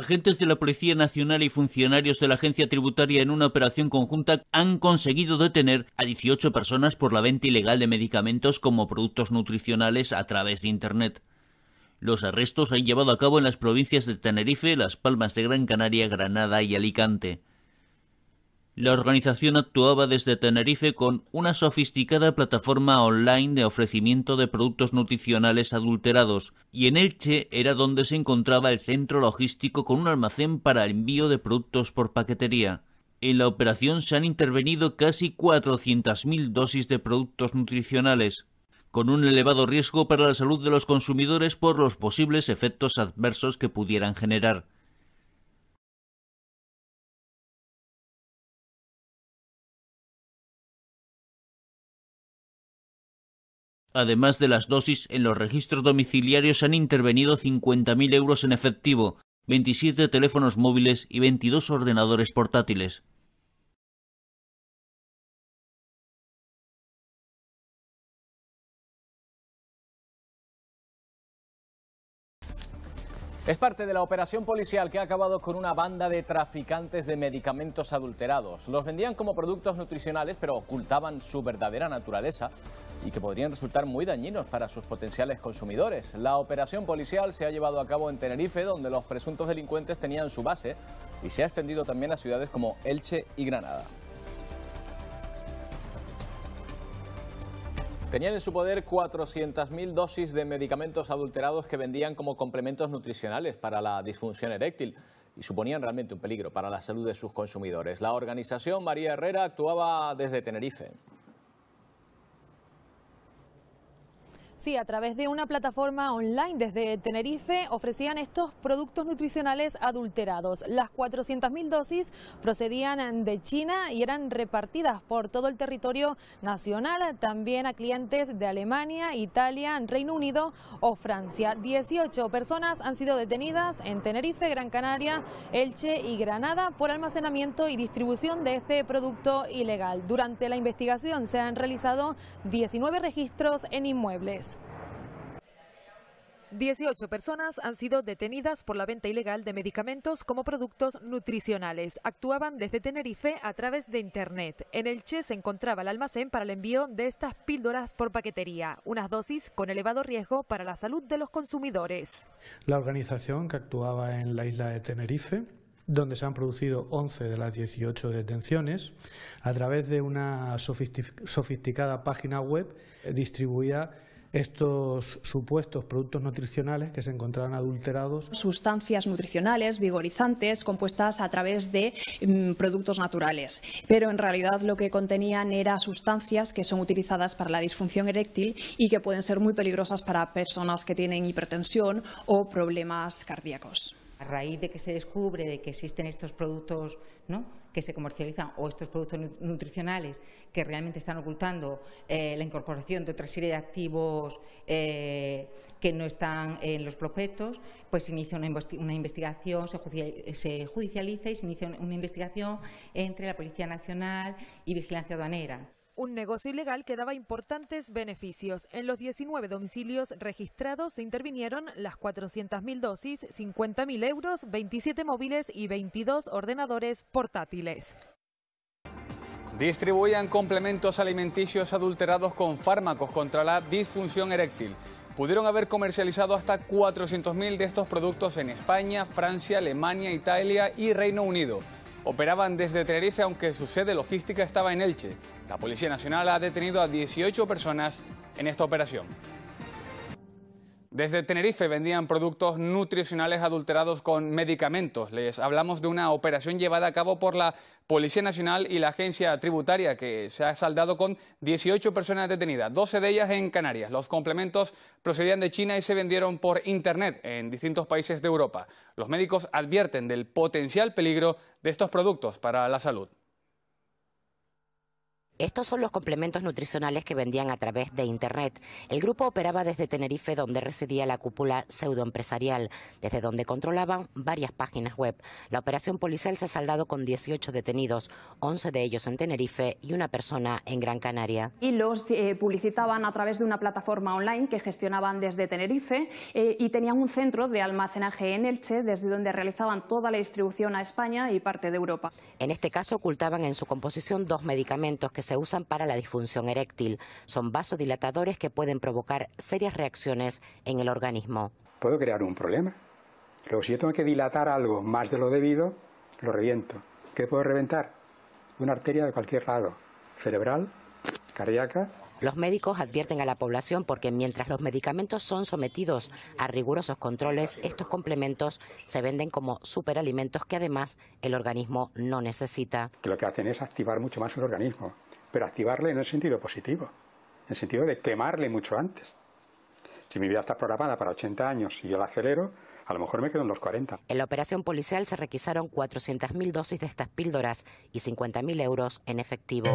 Agentes de la Policía Nacional y funcionarios de la Agencia Tributaria en una operación conjunta han conseguido detener a 18 personas por la venta ilegal de medicamentos como productos nutricionales a través de Internet. Los arrestos han llevado a cabo en las provincias de Tenerife, Las Palmas de Gran Canaria, Granada y Alicante. La organización actuaba desde Tenerife con una sofisticada plataforma online de ofrecimiento de productos nutricionales adulterados, y en Elche era donde se encontraba el centro logístico con un almacén para envío de productos por paquetería. En la operación se han intervenido casi 400.000 dosis de productos nutricionales, con un elevado riesgo para la salud de los consumidores por los posibles efectos adversos que pudieran generar. Además de las dosis, en los registros domiciliarios han intervenido 50.000 euros en efectivo, 27 teléfonos móviles y 22 ordenadores portátiles. Es parte de la operación policial que ha acabado con una banda de traficantes de medicamentos adulterados. Los vendían como productos nutricionales, pero ocultaban su verdadera naturaleza y que podrían resultar muy dañinos para sus potenciales consumidores. La operación policial se ha llevado a cabo en Tenerife, donde los presuntos delincuentes tenían su base, y se ha extendido también a ciudades como Elche y Granada. Tenían en su poder 400.000 dosis de medicamentos adulterados que vendían como complementos nutricionales para la disfunción eréctil y suponían realmente un peligro para la salud de sus consumidores. La organización María Herrera actuaba desde Tenerife. Sí, a través de una plataforma online desde Tenerife ofrecían estos productos nutricionales adulterados. Las 400.000 dosis procedían de China y eran repartidas por todo el territorio nacional, también a clientes de Alemania, Italia, Reino Unido o Francia. 18 personas han sido detenidas en Tenerife, Gran Canaria, Elche y Granada por almacenamiento y distribución de este producto ilegal. Durante la investigación se han realizado 19 registros en inmuebles. 18 personas han sido detenidas por la venta ilegal de medicamentos como productos nutricionales. Actuaban desde Tenerife a través de Internet. En el Che se encontraba el almacén para el envío de estas píldoras por paquetería, unas dosis con elevado riesgo para la salud de los consumidores. La organización que actuaba en la isla de Tenerife donde se han producido 11 de las 18 detenciones, a través de una sofisticada página web eh, distribuida estos supuestos productos nutricionales que se encontraban adulterados. Sustancias nutricionales, vigorizantes, compuestas a través de mm, productos naturales. Pero en realidad lo que contenían era sustancias que son utilizadas para la disfunción eréctil y que pueden ser muy peligrosas para personas que tienen hipertensión o problemas cardíacos a raíz de que se descubre de que existen estos productos que se comercializan o estos productos nutricionales que realmente están ocultando eh, la incorporación de otra serie de activos eh, que no están en los prospectos, pues se inicia una, investigación, se judicializa y se inicia una investigación entre la Policía Nacional y Vigilancia Aduanera un negocio ilegal que daba importantes beneficios. En los 19 domicilios registrados se intervinieron las 400.000 dosis, 50.000 euros, 27 móviles y 22 ordenadores portátiles. Distribuían complementos alimenticios adulterados con fármacos contra la disfunción eréctil. Pudieron haber comercializado hasta 400.000 de estos productos en España, Francia, Alemania, Italia y Reino Unido operaban desde Tenerife aunque su sede logística estaba en Elche. La Policía Nacional ha detenido a 18 personas en esta operación. Desde Tenerife vendían productos nutricionales adulterados con medicamentos. Les hablamos de una operación llevada a cabo por la Policía Nacional y la Agencia Tributaria, que se ha saldado con 18 personas detenidas, 12 de ellas en Canarias. Los complementos procedían de China y se vendieron por Internet en distintos países de Europa. Los médicos advierten del potencial peligro de estos productos para la salud. Estos son los complementos nutricionales que vendían a través de Internet. El grupo operaba desde Tenerife, donde residía la cúpula pseudoempresarial, desde donde controlaban varias páginas web. La operación policial se ha saldado con 18 detenidos, 11 de ellos en Tenerife y una persona en Gran Canaria. Y los eh, publicitaban a través de una plataforma online que gestionaban desde Tenerife eh, y tenían un centro de almacenaje en Elche, desde donde realizaban toda la distribución a España y parte de Europa. En este caso ocultaban en su composición dos medicamentos que se se usan para la disfunción eréctil. Son vasodilatadores que pueden provocar serias reacciones en el organismo. Puedo crear un problema. Luego, si yo tengo que dilatar algo más de lo debido, lo reviento. ¿Qué puedo reventar? Una arteria de cualquier lado, cerebral, cardíaca los médicos advierten a la población porque mientras los medicamentos son sometidos a rigurosos controles, estos complementos se venden como superalimentos que además el organismo no necesita. Lo que hacen es activar mucho más el organismo pero activarle en el sentido positivo, en el sentido de quemarle mucho antes. Si mi vida está programada para 80 años y yo la acelero, a lo mejor me quedo en los 40. En la operación policial se requisaron 400.000 dosis de estas píldoras y 50.000 euros en efectivo.